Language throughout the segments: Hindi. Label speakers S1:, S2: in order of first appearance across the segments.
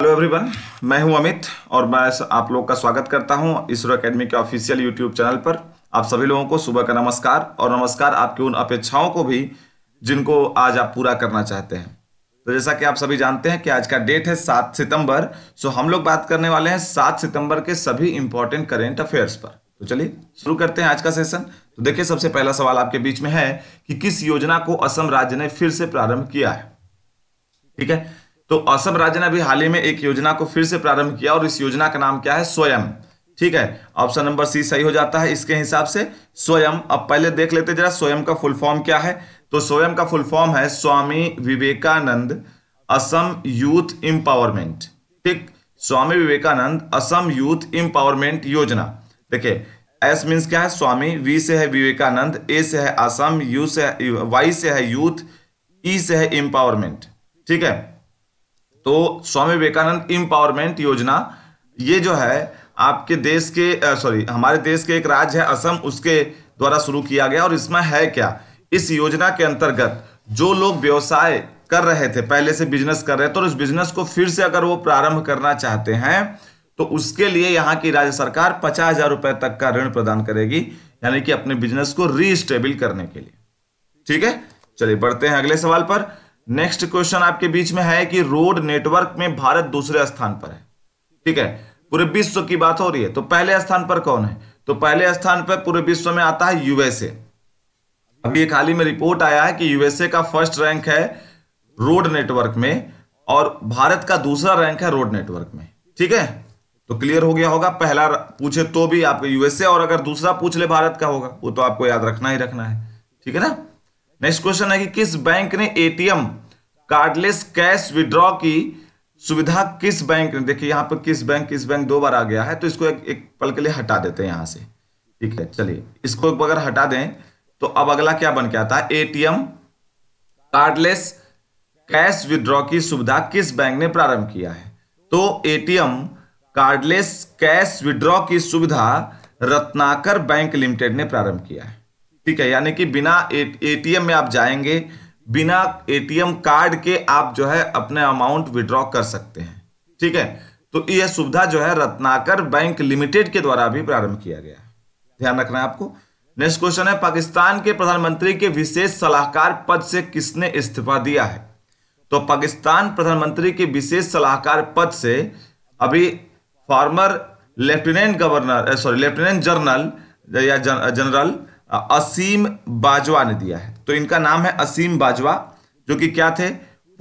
S1: हेलो एवरीवन मैं हूं अमित और मैं आप लोग का स्वागत करता हूं इसरो एकेडमी के ऑफिशियल यूट्यूब चैनल पर आप सभी लोगों को सुबह का नमस्कार और नमस्कार आपकी उन अपेक्षाओं को भी जिनको आज आप पूरा करना चाहते हैं तो जैसा कि आप सभी जानते हैं कि आज का डेट है सात सितंबर सो हम लोग बात करने वाले हैं सात सितंबर के सभी इंपॉर्टेंट करेंट अफेयर्स पर तो चलिए शुरू करते हैं आज का सेशन तो देखिए सबसे पहला सवाल आपके बीच में है कि किस योजना को असम राज्य ने फिर से प्रारंभ किया है ठीक है तो असम राज्य ने अभी हाल ही में एक योजना को फिर से प्रारंभ किया और इस योजना का नाम क्या है स्वयं ठीक है ऑप्शन नंबर सी सही हो जाता है इसके हिसाब से स्वयं अब पहले देख लेते जरा स्वयं का फुल फॉर्म क्या है तो स्वयं का फुल फॉर्म है स्वामी विवेकानंद असम यूथ इंपावरमेंट ठीक स्वामी विवेकानंद असम यूथ इंपावरमेंट योजना देखिए एस मीन्स क्या है स्वामी वी से है विवेकानंद ए से है असम यू से वाई से है यूथ ई से है इंपावरमेंट ठीक है तो स्वामी विवेकानंद इम्पावरमेंट योजना ये जो है आपके देश के सॉरी हमारे देश के एक राज्य है असम उसके द्वारा शुरू किया गया और इसमें है क्या इस योजना के अंतर्गत जो लोग व्यवसाय कर रहे थे पहले से बिजनेस कर रहे थे और उस बिजनेस को फिर से अगर वो प्रारंभ करना चाहते हैं तो उसके लिए यहाँ की राज्य सरकार पचास हजार रुपए तक का ऋण प्रदान करेगी यानी कि अपने बिजनेस को रीस्टेबल करने के लिए ठीक है चलिए बढ़ते हैं अगले सवाल पर नेक्स्ट क्वेश्चन आपके बीच में है कि रोड नेटवर्क में भारत दूसरे स्थान पर है ठीक है पूरे विश्व की बात हो रही है तो पहले स्थान पर कौन है तो पहले स्थान पर पूरे विश्व में आता है यूएसए अभी एक हाल ही में रिपोर्ट आया है कि यूएसए का फर्स्ट रैंक है रोड नेटवर्क में और भारत का दूसरा रैंक है रोड नेटवर्क में ठीक है तो क्लियर हो गया होगा पहला पूछे तो भी आपके यूएसए और अगर दूसरा पूछ ले भारत का होगा वो तो आपको याद रखना ही रखना है ठीक है ना नेक्स्ट क्वेश्चन है कि किस बैंक ने एटीएम कार्डलेस कैश विड्रॉ की सुविधा किस बैंक ने देखिए यहां पर किस बैंक किस बैंक दो बार आ गया है तो इसको एक, एक पल के लिए हटा देते हैं यहां से ठीक है चलिए इसको अगर हटा दें तो अब अगला क्या बन के आता है एटीएम कार्डलेस कैश विड्रॉ की सुविधा किस बैंक ने प्रारंभ किया है तो एटीएम कार्डलेस कैश विड्रॉ की सुविधा रत्नाकर बैंक लिमिटेड ने प्रारंभ किया है ठीक है यानी कि बिना एटीएम में आप जाएंगे बिना एटीएम कार्ड के आप जो है अपने अमाउंट विड्रॉ कर सकते हैं ठीक है तो यह सुविधा जो है रत्नाकर बैंक लिमिटेड के द्वारा भी प्रारंभ किया गया ध्यान रखना है आपको नेक्स्ट क्वेश्चन है पाकिस्तान के प्रधानमंत्री के विशेष सलाहकार पद से किसने इस्तीफा दिया है तो पाकिस्तान प्रधानमंत्री के विशेष सलाहकार पद से अभी former lieutenant governor sorry lieutenant general या जनरल असीम बाजवा ने दिया है तो इनका नाम है असीम बाजवा जो कि क्या थे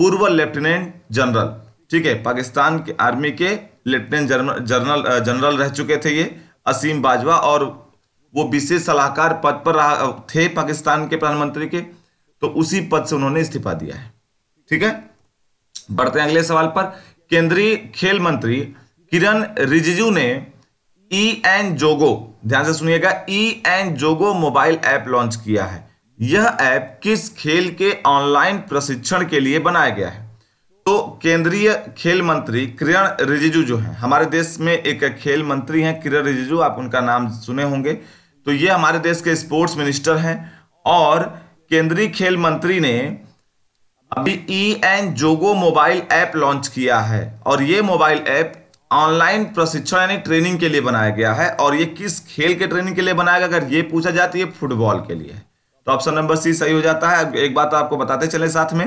S1: पूर्व लेफ्टिनेंट जनरल ठीक है पाकिस्तान के आर्मी के लेफ्टिनेंट जनरल जनरल रह चुके थे ये असीम बाजवा और वो विशेष सलाहकार पद पर रहा थे पाकिस्तान के प्रधानमंत्री के तो उसी पद से उन्होंने इस्तीफा दिया है ठीक है बढ़ते हैं अगले सवाल पर केंद्रीय खेल मंत्री किरण रिजिजू ने ई एन जोगो ध्यान से सुनिएगा ई एन जोगो मोबाइल ऐप लॉन्च किया है यह ऐप किस खेल के ऑनलाइन प्रशिक्षण के लिए बनाया गया है तो केंद्रीय खेल मंत्री किरण रिजिजू जो है हमारे देश में एक खेल मंत्री हैं किरण रिजिजू आप उनका नाम सुने होंगे तो ये हमारे देश के स्पोर्ट्स मिनिस्टर हैं और केंद्रीय खेल मंत्री ने अभी ई एन जोगो मोबाइल ऐप लॉन्च किया है और ये मोबाइल ऐप ऑनलाइन प्रशिक्षण यानी ट्रेनिंग के लिए बनाया गया है और ये किस खेल के ट्रेनिंग के लिए बनाया गया अगर ये पूछा जाए तो ये फुटबॉल के लिए तो ऑप्शन नंबर सी सही हो जाता है एक बात तो आपको बताते चले साथ में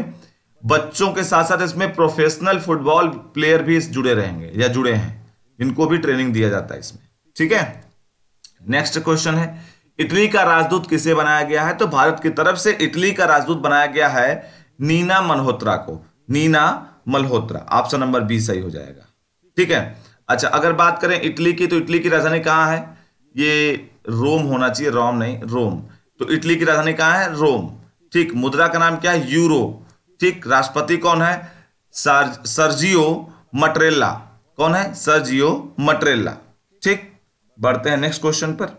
S1: बच्चों के साथ साथ इसमें प्रोफेशनल फुटबॉल प्लेयर भी इस जुड़े रहेंगे या जुड़े हैं इनको भी ट्रेनिंग दिया जाता है इसमें ठीक है नेक्स्ट क्वेश्चन है इटली का राजदूत किसे बनाया गया है तो भारत की तरफ से इटली का राजदूत बनाया गया है नीना मल्होत्रा को Nina Malhotra option number B सही हो जाएगा ठीक है अच्छा अगर बात करें इटली की तो इटली की राजधानी कहाँ है ये रोम होना चाहिए रोम नहीं रोम तो इटली की राजधानी कहाँ है रोम ठीक मुद्रा का नाम क्या है यूरो ठीक राष्ट्रपति कौन है सर्ज, सर्जियो मटरेला कौन है सर्जियो मटरेला ठीक बढ़ते हैं नेक्स्ट क्वेश्चन पर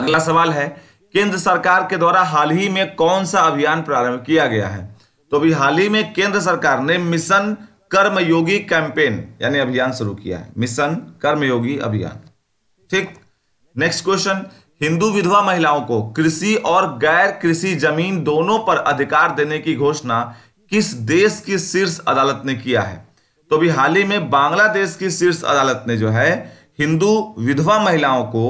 S1: अगला सवाल है केंद्र सरकार के द्वारा हाल ही में कौन सा अभियान प्रारंभ किया गया है तो अभी हाल ही में केंद्र सरकार ने मिशन कर्मयोगी कैंपेन यानी अभियान शुरू किया है मिशन कर्मयोगी अभियान ठीक नेक्स्ट क्वेश्चन हिंदू विधवा महिलाओं को कृषि और गैर कृषि जमीन दोनों पर अधिकार देने की घोषणा किस देश की शीर्ष अदालत ने किया है तो अभी हाल ही में बांग्लादेश की शीर्ष अदालत ने जो है हिंदू विधवा महिलाओं को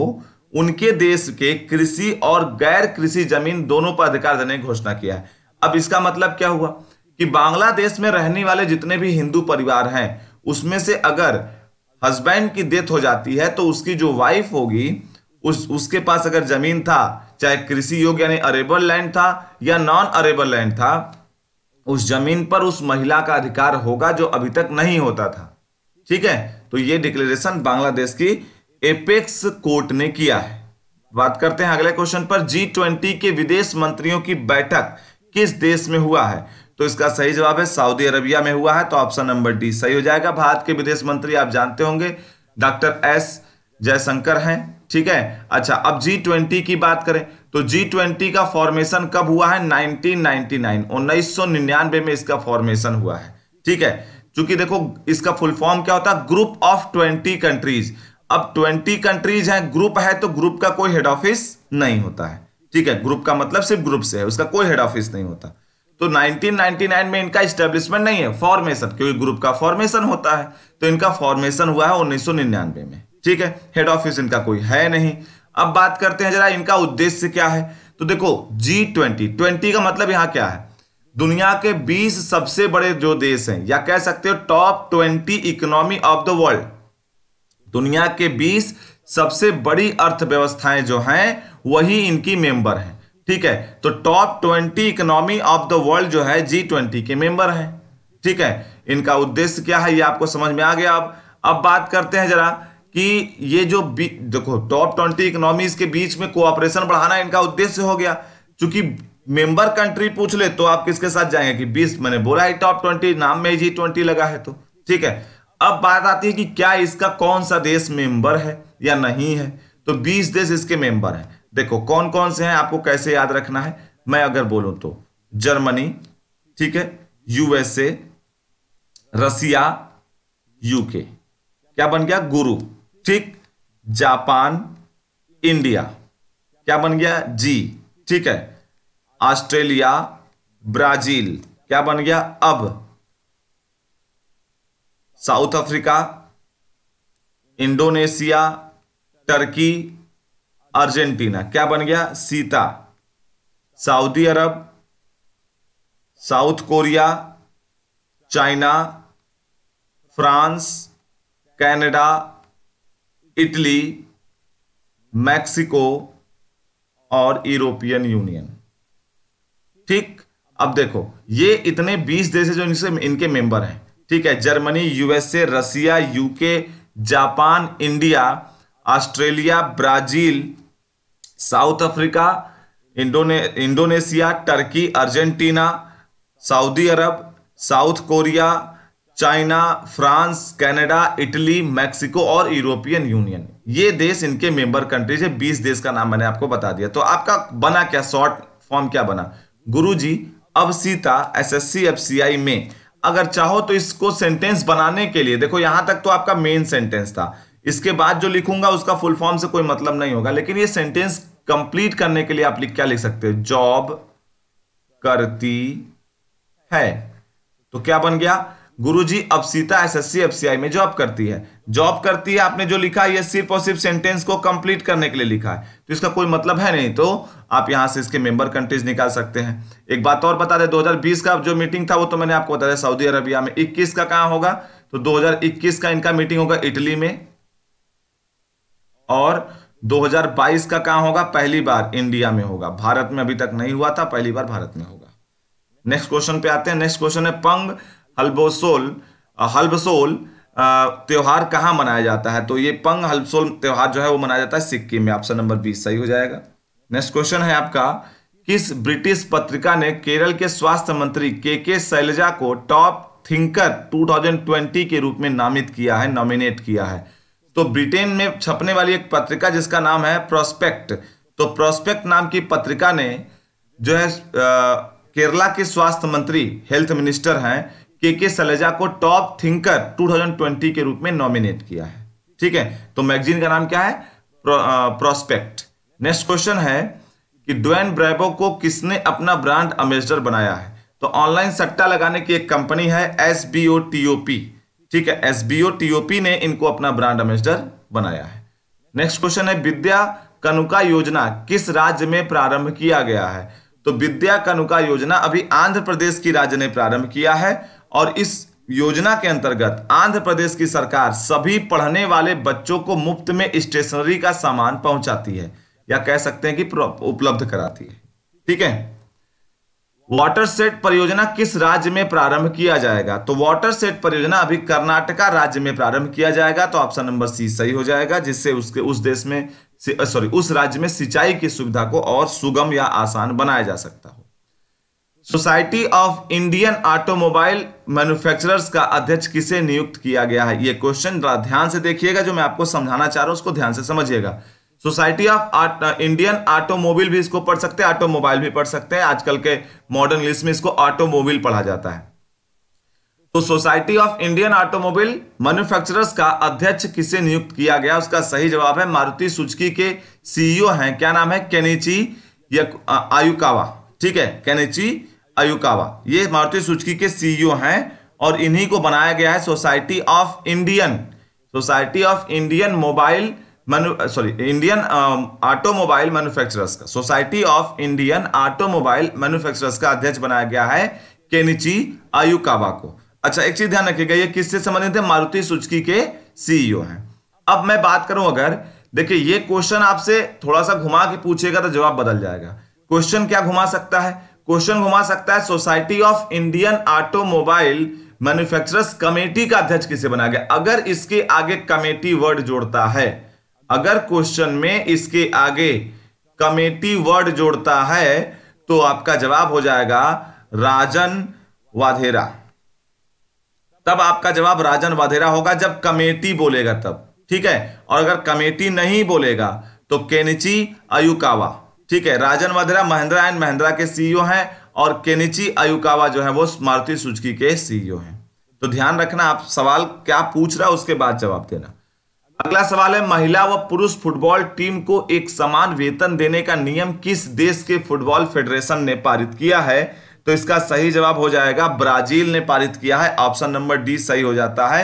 S1: उनके देश के कृषि और गैर कृषि जमीन दोनों पर अधिकार देने की घोषणा किया है अब इसका मतलब क्या हुआ कि बांग्लादेश में रहने वाले जितने भी हिंदू परिवार हैं उसमें से अगर हस्बैंड की डेथ हो जाती है तो उसकी जो वाइफ होगी उस उसके पास अगर जमीन था चाहे कृषि योग यानी अरेबल लैंड था या नॉन अरेबल लैंड था उस जमीन पर उस महिला का अधिकार होगा जो अभी तक नहीं होता था ठीक है तो ये डिक्लेरेशन बांग्लादेश की एपेक्स कोर्ट ने किया है बात करते हैं अगले क्वेश्चन पर जी ट्वेंटी के विदेश मंत्रियों की बैठक किस देश में हुआ है तो इसका सही जवाब है सऊदी अरबिया में हुआ है तो ऑप्शन नंबर डी सही हो जाएगा भारत के विदेश मंत्री आप जानते होंगे डॉक्टर एस जयशंकर हैं ठीक है अच्छा अब जी ट्वेंटी की बात करें तो जी ट्वेंटी का फॉर्मेशन कब हुआ है 1999 1999 में इसका फॉर्मेशन हुआ है ठीक है क्योंकि देखो इसका फुल फॉर्म क्या होता है ग्रुप ऑफ ट्वेंटी कंट्रीज अब ट्वेंटी कंट्रीज हैं ग्रुप है तो ग्रुप का कोई हेड ऑफिस नहीं होता है ठीक है ग्रुप का मतलब सिर्फ ग्रुप से है उसका कोई हेड ऑफिस नहीं होता तो 1999 में इनका स्टेब्लिशमेंट नहीं है फॉर्मेशन क्योंकि ग्रुप का फॉर्मेशन होता है तो इनका फॉर्मेशन हुआ है उन्नीस में ठीक है हेड ऑफिस इनका कोई है नहीं अब बात करते हैं जरा इनका उद्देश्य क्या है तो देखो जी ट्वेंटी ट्वेंटी का मतलब यहां क्या है दुनिया के 20 सबसे बड़े जो देश हैं या कह सकते हो top 20 economy of the world दुनिया के 20 सबसे बड़ी अर्थव्यवस्थाएं जो हैं वही इनकी मेंबर हैं ठीक है तो top twenty economy of the world जो है जी ट्वेंटी के मेंबर हैं ठीक है इनका उद्देश्य क्या है ये आपको समझ में आ गया अब अब बात करते हैं जरा कि ये जो देखो टॉप ट्वेंटी इकोनॉमीज के बीच में कोऑपरेशन बढ़ाना इनका उद्देश्य हो गया चूंकि मेंबर कंट्री पूछ ले तो आप किसके साथ जाएंगे कि बीस मैंने बोला है टॉप ट्वेंटी नाम में जी ट्वेंटी लगा है तो ठीक है अब बात आती है कि क्या इसका कौन सा देश मेंबर है या नहीं है तो बीस देश इसके मेंबर हैं देखो कौन कौन से हैं आपको कैसे याद रखना है मैं अगर बोलूं तो जर्मनी ठीक है यूएसए रसिया यूके क्या बन गया गुरु ठीक जापान इंडिया क्या बन गया जी ठीक है ऑस्ट्रेलिया ब्राजील क्या बन गया अब South Africa Indonesia Turkey Argentina क्या बन गया Sita Saudi Arabia South Korea China France Canada Italy Mexico और यूरोपियन यूनियन ठीक अब देखो ये इतने 20 देश है जो इनसे इनके मेंबर हैं ठीक है Germany USA Russia UK Japan India Australia Brazil South Africa इंडोने Indonesia Turkey Argentina Saudi Arabia South Korea China France Canada Italy Mexico और यूरोपियन यूनियन ये देश इनके मेंबर कंट्रीज है बीस देश का नाम मैंने आपको बता दिया तो आपका बना क्या शॉर्ट फॉर्म क्या बना गुरुजी अब सीता एसएससी एफसीआई में अगर चाहो तो इसको सेंटेंस बनाने के लिए देखो यहां तक तो आपका मेन सेंटेंस था इसके बाद जो लिखूंगा उसका फुल फॉर्म से कोई मतलब नहीं होगा लेकिन ये सेंटेंस कंप्लीट करने के लिए आप लिख क्या लिख सकते हैं जॉब करती है तो क्या बन गया गुरुजी अब सीता एसएससी एफसीआई में जॉब करती है जॉब करती है आपने जो लिखा ये सिर्फ और सिर्फ सेंटेंस को कंप्लीट करने के लिए लिखा है तो इसका कोई मतलब है नहीं तो आप यहां से इसके मेंबर कंट्रीज निकाल सकते हैं एक बात और बता दें 2020 का जो मीटिंग था वो तो मैंने आपको बताया सऊदी अरबिया में इक्कीस का कहा होगा तो दो का इनका मीटिंग होगा इटली में और 2022 का कहा होगा पहली बार इंडिया में होगा भारत में अभी तक नहीं हुआ था पहली बार भारत में होगा नेक्स्ट क्वेश्चन पे आते हैं नेक्स्ट क्वेश्चन है पंग हल्बोसोल हल्बसोल त्योहार कहां मनाया जाता है तो ये पंग हल्बसोल त्योहार जो है वो मनाया जाता है सिक्किम में ऑप्शन नंबर बीस सही हो जाएगा नेक्स्ट क्वेश्चन है आपका किस ब्रिटिश पत्रिका ने केरल के स्वास्थ्य मंत्री के के शैलजा को टॉप थिंकर 2020 के रूप में नामित किया है नॉमिनेट किया है तो ब्रिटेन में छपने वाली एक पत्रिका जिसका नाम है प्रोस्पेक्ट तो प्रोस्पेक्ट नाम की पत्रिका ने जो है आ, केरला के स्वास्थ्य मंत्री हेल्थ मिनिस्टर हैं के के सलेजा को टॉप थिंकर 2020 के रूप में नॉमिनेट किया है ठीक है तो मैगजीन का नाम क्या है pro, uh, prospect next question है कि ड्वेन ब्रैबो को किसने अपना ब्रांड अम्बेसडर बनाया है तो ऑनलाइन सट्टा लगाने की एक कंपनी है S B O T O P ठीक है एस बी ओ टीओपी ने इनको अपना ब्रांड एम्बेसडर बनाया है नेक्स्ट क्वेश्चन है विद्या कनुका योजना किस राज्य में प्रारंभ किया गया है तो विद्या कनुका योजना अभी आंध्र प्रदेश की राज्य ने प्रारंभ किया है और इस योजना के अंतर्गत आंध्र प्रदेश की सरकार सभी पढ़ने वाले बच्चों को मुफ्त में स्टेशनरी का सामान पहुंचाती है या कह सकते हैं कि उपलब्ध कराती है ठीक है वाटर सेट परियोजना किस राज्य में प्रारंभ किया जाएगा तो वाटर सेट परियोजना अभी कर्नाटका राज्य में प्रारंभ किया जाएगा तो ऑप्शन नंबर सी सही हो जाएगा जिससे उसके उस देश में सॉरी उस राज्य में सिंचाई की सुविधा को और सुगम या आसान बनाया जा सकता हो society of Indian automobile manufacturers का अध्यक्ष किसे नियुक्त किया गया है यह क्वेश्चन ध्यान से देखिएगा जो मैं आपको समझाना चाह रहा हूं उसको ध्यान से समझिएगा सोसाइटी ऑफ इंडियन ऑटोमोबाइल भी इसको पढ़ सकते हैं ऑटोमोबाइल भी पढ़ सकते हैं आजकल के मॉडर्न इंग्लिश में इसको ऑटोमोबाइल पढ़ा जाता है तो society of Indian automobile manufacturers का अध्यक्ष किसे नियुक्त किया गया उसका सही जवाब है मारुति सुजुकी के सीईओ e हैं क्या नाम है केनेची आयुकावा ठीक है केनेची आयुकावा ये मारुति सुजुकी के सीईओ e हैं और इन्हीं को बनाया गया है society of Indian society of Indian mobile sorry Indian automobile manufacturers का society of Indian automobile manufacturers का अध्यक्ष बनाया गया है केनिची आयुकावा को अच्छा एक चीज ध्यान रखिएगा ये किससे संबंधित है मारुति सुचकी के सीईओ e हैं अब मैं बात करूं अगर देखिए ये क्वेश्चन आपसे थोड़ा सा घुमा के पूछेगा तो जवाब बदल जाएगा क्वेश्चन क्या घुमा सकता है क्वेश्चन घुमा सकता है society of Indian automobile manufacturers committee का अध्यक्ष किसे बनाया गया अगर इसके आगे कमेटी वर्ड जोड़ता है अगर क्वेश्चन में इसके आगे कमेटी वर्ड जोड़ता है तो आपका जवाब हो जाएगा राजन वाधेरा तब आपका जवाब राजन वाधेरा होगा जब कमेटी बोलेगा तब ठीक है और अगर कमेटी नहीं बोलेगा तो केनिची अयुकावा ठीक है राजन वाधेरा महिंद्रा एंड महिंद्रा के सीईओ e हैं और केनिची अयुकावा जो है वो स्मारती सूचकी के सीईओ e हैं तो ध्यान रखना आप सवाल क्या पूछ रहा है उसके बाद जवाब देना अगला सवाल है महिला व पुरुष फुटबॉल टीम को एक समान वेतन देने का नियम किस देश के फुटबॉल फेडरेशन ने पारित किया है तो इसका सही जवाब हो जाएगा ब्राजील ने पारित किया है ऑप्शन नंबर डी सही हो जाता है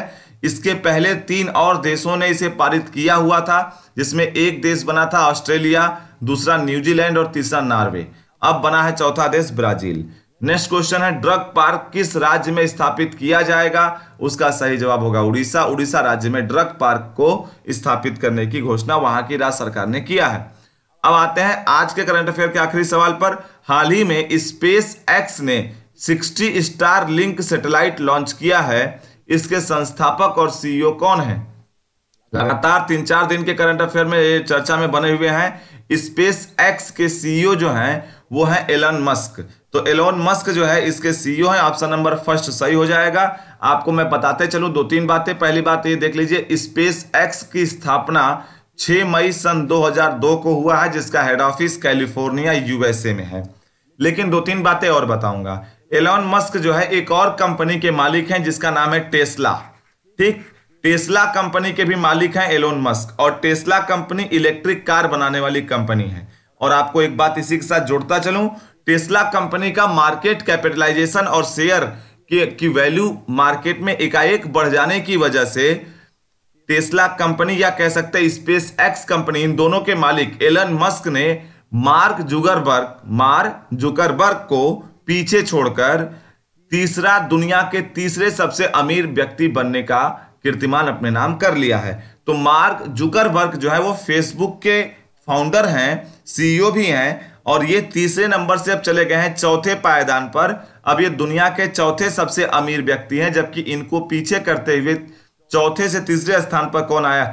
S1: इसके पहले तीन और देशों ने इसे पारित किया हुआ था जिसमें एक देश बना था ऑस्ट्रेलिया दूसरा न्यूजीलैंड और तीसरा नॉर्वे अब बना है चौथा देश ब्राजील नेक्स्ट क्वेश्चन है ड्रग पार्क किस राज्य में स्थापित किया जाएगा उसका सही जवाब होगा उड़ीसा उड़ीसा राज्य में ड्रग पार्क को स्थापित करने की घोषणा वहां की राज्य सरकार ने किया है अब आते हैं आज के करंट अफेयर के आखिरी सवाल पर हाल ही में स्पेस एक्स ने 60 स्टार लिंक सैटेलाइट लॉन्च किया है इसके संस्थापक और सीईओ e कौन है लगातार तीन चार दिन के करंट अफेयर में चर्चा में बने हुए हैं स्पेस एक्स के सीईओ e जो हैं वो हैं एलन मस्क तो एलोन मस्क जो है इसके सीईओ e हैं ऑप्शन नंबर फर्स्ट सही हो जाएगा आपको मैं बताते चलूं दो तीन बातें पहली बात ये देख लीजिए स्पेस एक्स की स्थापना 6 मई सन 2002 को हुआ है जिसका हेड ऑफिस कैलिफोर्निया यूएसए में है लेकिन दो तीन बातें और बताऊंगा एलोन मस्क जो है एक और कंपनी के मालिक है जिसका नाम है टेस्ला ठीक टेस्ला कंपनी के भी मालिक हैं एलोन मस्क और टेस्ला कंपनी इलेक्ट्रिक कार बनाने वाली कंपनी है और आपको एक बात इसी के साथ जोड़ता चलूं टेस्ला कंपनी का मार्केट कैपिटलाइजेशन और शेयर की, वैल्यू मार्केट में एकाएक बढ़ जाने की वजह से टेस्ला कंपनी या कह सकते हैं स्पेस एक्स कंपनी इन दोनों के मालिक एलन मस्क ने मार्क जुगरबर्ग मार जुगरबर्ग को पीछे छोड़कर तीसरा दुनिया के तीसरे सबसे अमीर व्यक्ति बनने का कीर्तिमान अपने नाम कर लिया है तो मार्क जुकरबर्ग जो है वो फेसबुक के फाउंडर हैं सीईओ भी हैं और ये तीसरे नंबर से अब चले गए हैं चौथे पायदान पर अब ये दुनिया के चौथे सबसे अमीर व्यक्ति हैं जबकि इनको पीछे करते हुए चौथे से तीसरे स्थान पर कौन आया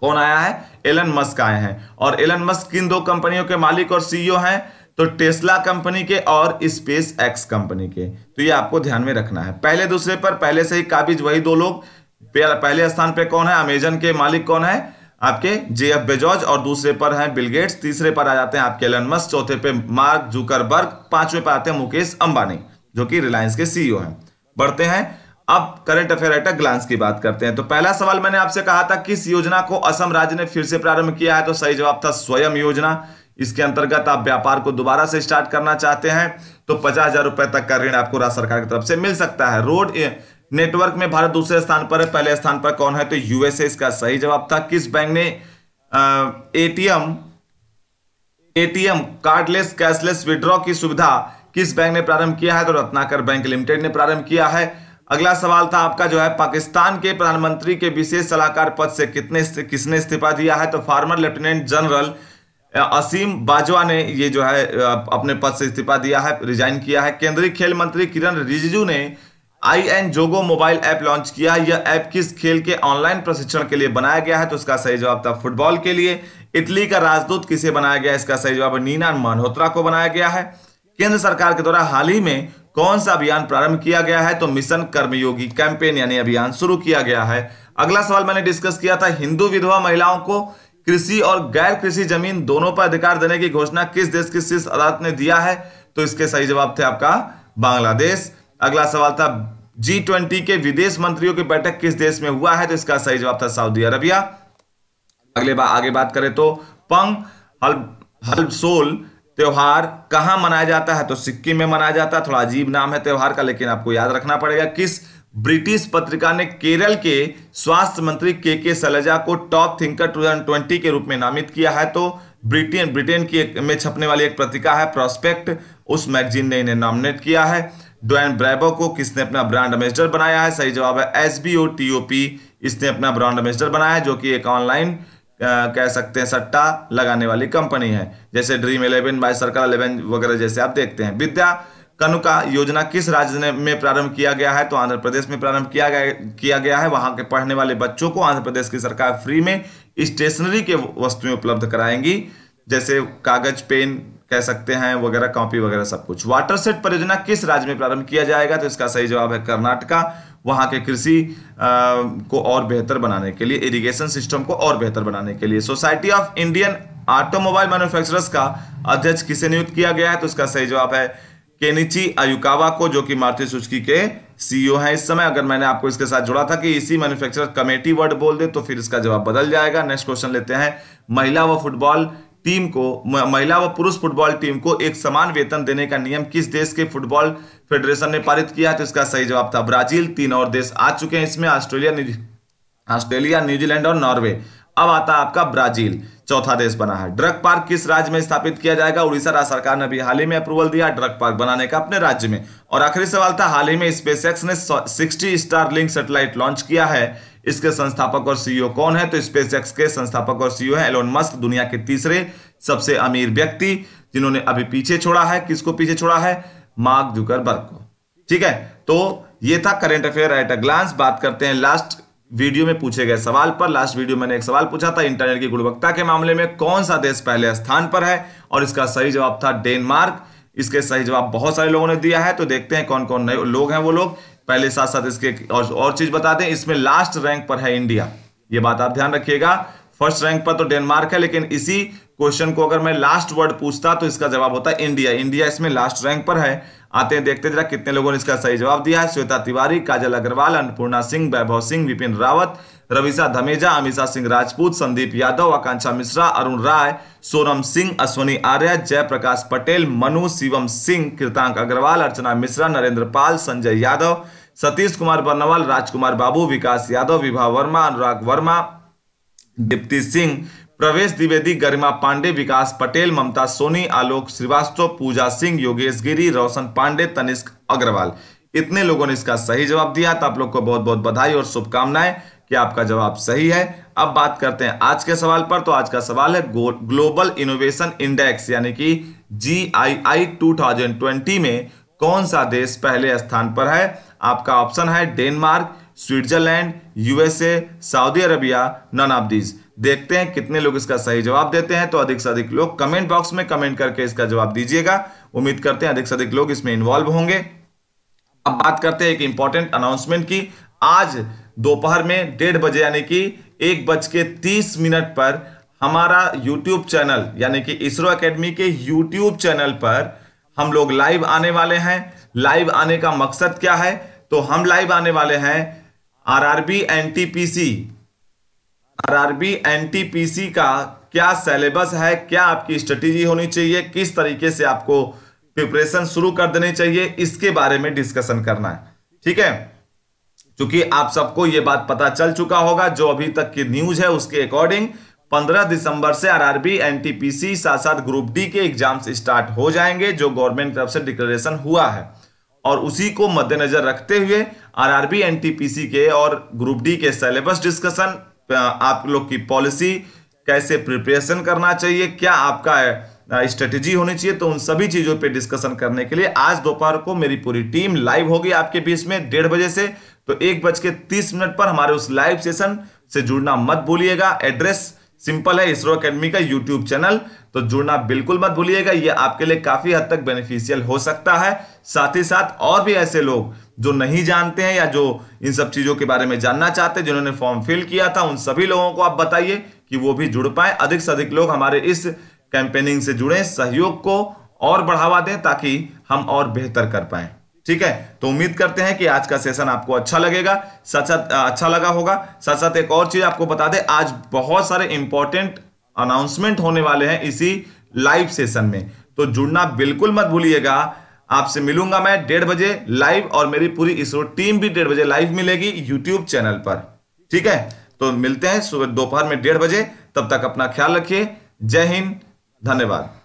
S1: कौन आया है एलन मस्क आए हैं और एलन मस्क किन दो कंपनियों के मालिक और सीईओ हैं तो टेस्ला कंपनी के और स्पेस एक्स कंपनी के तो ये आपको ध्यान में रखना है पहले दूसरे पर पहले से ही काबिज वही दो लोग पहले स्थान पर कौन है अमेजन के मालिक कौन है आपके जे एफ बेजॉज और दूसरे पर हैं बिल गेट्स तीसरे पर आ जाते हैं आपके एलन मस्क चौथे पे मार्क जुकरबर्ग पांचवे पर आते हैं मुकेश अंबानी जो कि रिलायंस के सीईओ e हैं बढ़ते हैं अब करंट अफेयर एट ग्लांस की बात करते हैं तो पहला सवाल मैंने आपसे कहा था किस योजना को असम राज्य ने फिर से प्रारंभ किया है तो सही जवाब था स्वयं योजना इसके अंतर्गत आप व्यापार को दोबारा से स्टार्ट करना चाहते हैं तो पचास हजार रुपए तक का ऋण आपको राज्य सरकार की तरफ से मिल सकता है रोड नेटवर्क में भारत दूसरे स्थान पर है पहले स्थान पर कौन है तो यूएसए इसका सही जवाब था किस बैंक ने ATM ATM cardless cashless withdraw की सुविधा किस बैंक ने प्रारंभ किया है तो रत्नाकर बैंक लिमिटेड ने प्रारंभ किया है अगला सवाल था आपका जो है पाकिस्तान के प्रधानमंत्री के विशेष सलाहकार पद से कितने किसने इस्तीफा दिया है तो former lieutenant general Asim Bajwa ने ये जो है अपने पद से इस्तीफा दिया है रिजाइन किया है केंद्रीय खेल मंत्री किरण रिजिजू ने आई एन जोगो मोबाइल ऐप लॉन्च किया यह ऐप किस खेल के ऑनलाइन प्रशिक्षण के लिए बनाया गया है तो इसका सही जवाब था फुटबॉल के लिए इटली का राजदूत किसे बनाया गया इसका सही जवाब नीना मल्होत्रा को बनाया गया है केंद्र सरकार के द्वारा हाल ही में कौन सा अभियान प्रारंभ किया गया है तो मिशन कर्मयोगी कैंपेन यानी अभियान शुरू किया गया है अगला सवाल मैंने डिस्कस किया था हिंदू विधवा महिलाओं को कृषि और गैर कृषि जमीन दोनों पर अधिकार देने की घोषणा किस देश की शीर्ष अदालत ने दिया है तो इसके सही जवाब थे आपका बांग्लादेश अगला सवाल था जी ट्वेंटी के विदेश मंत्रियों की बैठक किस देश में हुआ है तो इसका सही जवाब था सऊदी अरबिया अगले बार आगे बात करें तो पंग हल हलसोल त्यौहार कहां मनाया जाता है तो सिक्किम में मनाया जाता है थोड़ा अजीब नाम है त्यौहार का लेकिन आपको याद रखना पड़ेगा किस ब्रिटिश पत्रिका ने केरल के स्वास्थ्य मंत्री के के सलजा को टॉप थिंकर 2020 के रूप में नामित किया है तो ब्रिटेन ब्रिटेन की एक में छपने वाली एक पत्रिका है प्रोस्पेक्ट उस मैगजीन ने इन्हें नॉमिनेट किया है डोन ब्रैबो को किसने अपना ब्रांड एम्बेसडर बनाया है सही जवाब है S B O T O P इसने अपना ब्रांड एम्बेसडर बनाया है जो कि एक ऑनलाइन कह सकते हैं सट्टा लगाने वाली कंपनी है जैसे Dream Eleven by Circle Eleven वगैरह जैसे आप देखते हैं विद्या कनुका योजना किस राज्य में प्रारंभ किया गया है तो आंध्र प्रदेश में प्रारंभ किया गया किया गया है वहां के पढ़ने वाले बच्चों को आंध्र प्रदेश की सरकार फ्री में स्टेशनरी के वस्तुएं उपलब्ध कराएंगी जैसे कागज पेन कह सकते हैं वगैरह कॉपी वगैरह सब कुछ वाटर सेट परियोजना किस राज्य में प्रारंभ किया जाएगा तो इसका सही जवाब है कर्नाटका वहां के कृषि को और बेहतर बनाने के लिए इरिगेशन सिस्टम को और बेहतर बनाने के लिए society of Indian automobile manufacturers का अध्यक्ष किसे नियुक्त किया गया है तो इसका सही जवाब है केनिची अयुकावा को जो कि मारुति सुजुकी के सीईओ e हैं इस समय अगर मैंने आपको इसके साथ जोड़ा था कि इसी मैन्युफैक्चरर कमेटी वर्ड बोल दे तो फिर इसका जवाब बदल जाएगा नेक्स्ट क्वेश्चन लेते हैं महिला व फुटबॉल टीम को महिला व पुरुष फुटबॉल टीम को एक समान वेतन देने का नियम किस देश के फुटबॉल फेडरेशन ने पारित किया तो इसका सही जवाब था ब्राजील तीन और देश आ चुके हैं इसमें ऑस्ट्रेलिया ऑस्ट्रेलिया न्यूजीलैंड और नॉर्वे अब आता है आपका ब्राजील चौथा देश बना है ड्रग पार्क किस राज्य में स्थापित किया जाएगा उड़ीसा राज्य सरकार ने अभी हाल ही में अप्रूवल दिया ड्रग पार्क बनाने का अपने राज्य में और आखिरी सवाल था हाल ही में स्पेसएक्स ने 60 स्टार लिंक सेटेलाइट लॉन्च किया है इसके संस्थापक और सीईओ e कौन है तो स्पेसएक्स के संस्थापक और सीईओ है एलोन मस्क दुनिया के तीसरे सबसे अमीर व्यक्ति जिन्होंने अभी पीछे छोड़ा है किसको पीछे छोड़ा है मार्क जुकरबर्ग को ठीक है तो ये था current affair at a glance बात करते हैं लास्ट वीडियो में पूछे गए सवाल पर लास्ट वीडियो मैंने एक सवाल पूछा था इंटरनेट की गुणवत्ता के मामले में कौन सा देश पहले स्थान पर है और इसका सही जवाब था डेनमार्क इसके सही जवाब बहुत सारे लोगों ने दिया है तो देखते हैं कौन कौन नए लोग हैं वो लोग पहले साथ साथ इसके और, और चीज बता दें इसमें लास्ट रैंक पर है इंडिया ये बात आप ध्यान रखिएगा फर्स्ट रैंक पर तो डेनमार्क है लेकिन इसी क्वेश्चन को अगर मैं लास्ट वर्ड पूछता तो इसका जवाब होता है इंडिया इंडिया इसमें लास्ट रैंक पर है आते हैं देखते जरा कितने लोगों ने इसका सही जवाब दिया है श्वेता तिवारी काजल अग्रवाल अन्नपूर्णा सिंह वैभव सिंह विपिन रावत रविशा धमेजा अमीषा सिंह राजपूत संदीप यादव आकांक्षा मिश्रा अरुण राय सोनम सिंह अश्वनी आर्य जयप्रकाश पटेल मनु शिवम सिंह कृतांक अग्रवाल अर्चना मिश्रा नरेंद्र पाल संजय यादव सतीश कुमार बर्नवाल राजकुमार बाबू विकास यादव विभा वर्मा अनुराग वर्मा दीप्ति सिंह प्रवेश द्विवेदी गरिमा पांडे विकास पटेल ममता सोनी आलोक श्रीवास्तव पूजा सिंह योगेश गिरी रोशन पांडे तनिष्क अग्रवाल इतने लोगों ने इसका सही जवाब दिया तो आप लोग को बहुत बहुत बधाई और शुभकामनाएं कि आपका जवाब सही है अब बात करते हैं आज के सवाल पर तो आज का सवाल है ग्लोबल इनोवेशन इंडेक्स यानी कि G I I two thousand twenty में कौन सा देश पहले स्थान पर है आपका ऑप्शन है Denmark Switzerland USA Saudi Arabia none of these देखते हैं कितने लोग इसका सही जवाब देते हैं तो अधिक से अधिक लोग कमेंट बॉक्स में कमेंट करके इसका जवाब दीजिएगा उम्मीद करते हैं अधिक से अधिक लोग इसमें इन्वॉल्व होंगे अब बात करते हैं एक इंपॉर्टेंट अनाउंसमेंट की आज दोपहर में डेढ़ बजे यानी कि एक बज के तीस मिनट पर हमारा यूट्यूब चैनल यानी कि इसरो एकेडमी के यूट्यूब चैनल पर हम लोग लाइव आने वाले हैं लाइव आने का मकसद क्या है तो हम लाइव आने वाले हैं R R R R B B N T P C N T P C का क्या सिलेबस है क्या आपकी स्ट्रेटेजी होनी चाहिए किस तरीके से आपको प्रिपरेशन शुरू कर देनी चाहिए इसके बारे में डिस्कशन करना है ठीक है क्योंकि आप सबको ये बात पता चल चुका होगा जो अभी तक की न्यूज है उसके अकॉर्डिंग 15 दिसंबर से आरआरबी एनटीपीसी साथ साथ ग्रुप डी के एग्जाम्स स्टार्ट हो जाएंगे जो गवर्नमेंट तरफ से डिक्लेरेशन हुआ है और उसी को मद्देनजर रखते हुए आरआरबी एनटीपीसी के और ग्रुप डी के सिलेबस डिस्कशन आप लोग की पॉलिसी कैसे प्रिपरेशन करना चाहिए क्या आपका स्ट्रेटेजी होनी चाहिए तो उन सभी चीज़ों पर डिस्कशन करने के लिए आज दोपहर को मेरी पूरी टीम लाइव होगी आपके बीच में डेढ़ बजे से तो एक बज के तीस मिनट पर हमारे उस लाइव सेशन से जुड़ना मत भूलिएगा एड्रेस सिंपल है इसरो अकेडमी का यूट्यूब चैनल तो जुड़ना बिल्कुल मत भूलिएगा ये आपके लिए काफी हद तक बेनिफिशियल हो सकता है साथ ही साथ और भी ऐसे लोग जो नहीं जानते हैं या जो इन सब चीजों के बारे में जानना चाहते हैं जिन्होंने फॉर्म फिल किया था उन सभी लोगों को आप बताइए कि वो भी जुड़ पाए अधिक से अधिक लोग हमारे इस कैंपेनिंग से जुड़े सहयोग को और बढ़ावा दें ताकि हम और बेहतर कर पाएं ठीक है तो उम्मीद करते हैं कि आज का सेशन आपको अच्छा लगेगा साथ साथ अच्छा लगा होगा साथ साथ एक और चीज आपको बता दें आज बहुत सारे इंपॉर्टेंट अनाउंसमेंट होने वाले हैं इसी लाइव सेशन में तो जुड़ना बिल्कुल मत भूलिएगा आपसे मिलूंगा मैं डेढ़ बजे लाइव और मेरी पूरी इसरो टीम भी डेढ़ बजे लाइव मिलेगी यूट्यूब चैनल पर ठीक है तो मिलते हैं सुबह दोपहर में डेढ़ बजे तब तक अपना ख्याल रखिए जय हिंद धन्यवाद